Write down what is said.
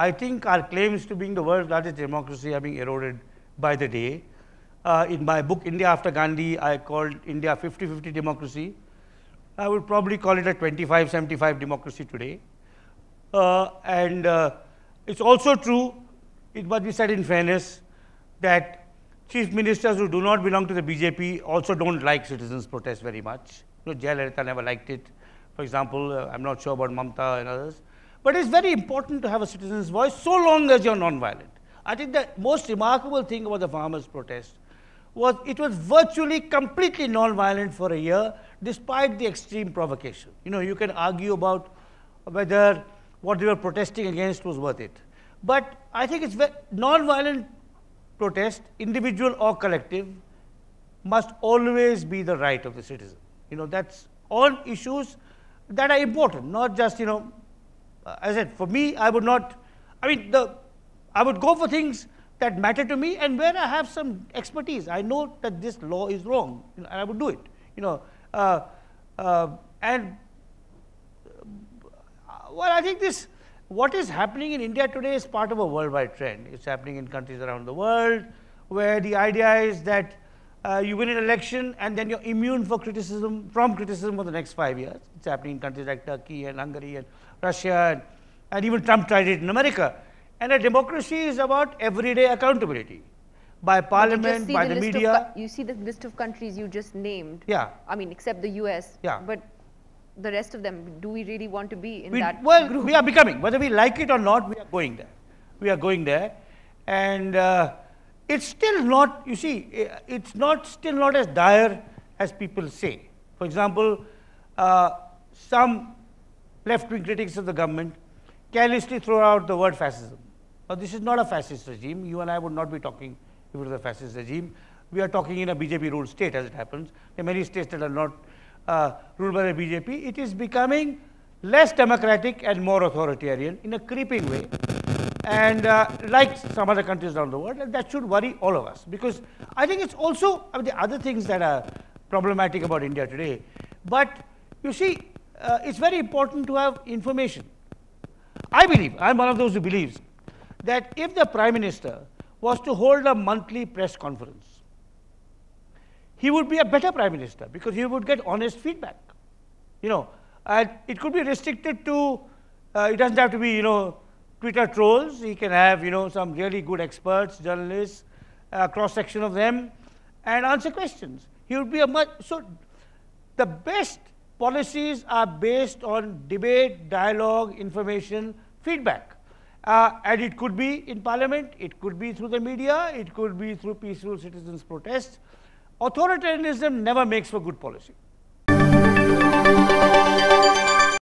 I think our claims to being the world's largest democracy are being eroded by the day. Uh, in my book, India After Gandhi, I called India 50-50 democracy. I would probably call it a 25-75 democracy today. Uh, and uh, it's also true, it must be said in fairness, that chief ministers who do not belong to the BJP also don't like citizens' protest very much. You know, Jayalalitha never liked it. For example, uh, I'm not sure about Mamta and others. But it's very important to have a citizen's voice so long as you're nonviolent. I think the most remarkable thing about the farmers' protest was it was virtually completely nonviolent for a year, despite the extreme provocation. You know, you can argue about whether what they were protesting against was worth it. But I think it's nonviolent protest, individual or collective, must always be the right of the citizen. You know, that's on issues that are important, not just, you know, uh, I said, for me, I would not, I mean, the, I would go for things that matter to me and where I have some expertise. I know that this law is wrong, you know, and I would do it. You know, uh, uh, and uh, well, I think this, what is happening in India today is part of a worldwide trend. It's happening in countries around the world where the idea is that uh, you win an election and then you're immune for criticism from criticism for the next five years. It's happening in countries like Turkey and Hungary and Russia and, and even Trump tried it in America. And a democracy is about everyday accountability by parliament, by the, the media. you see the list of countries you just named. Yeah. I mean, except the US. Yeah. But the rest of them, do we really want to be in we, that well, group? we are becoming. Whether we like it or not, we are going there. We are going there. And uh, it's still not, you see, eh, it's not still not as dire as people say. For example, uh, some left-wing critics of the government carelessly throw out the word fascism. Now, this is not a fascist regime. You and I would not be talking if it was a fascist regime. We are talking in a BJP-ruled state, as it happens. There are many states that are not uh, ruled by the BJP. It is becoming less democratic and more authoritarian in a creeping way and uh, like some other countries around the world, and that should worry all of us because I think it's also I mean, the other things that are problematic about India today. But you see, uh, it's very important to have information. I believe, I'm one of those who believes, that if the Prime Minister was to hold a monthly press conference, he would be a better Prime Minister because he would get honest feedback. You know, and it could be restricted to, uh, it doesn't have to be, you know, Twitter trolls. He can have, you know, some really good experts, journalists, uh, cross-section of them, and answer questions. He would be a much, so the best policies are based on debate, dialogue, information, feedback. Uh, and it could be in parliament, it could be through the media, it could be through peaceful citizens' protests. Authoritarianism never makes for good policy.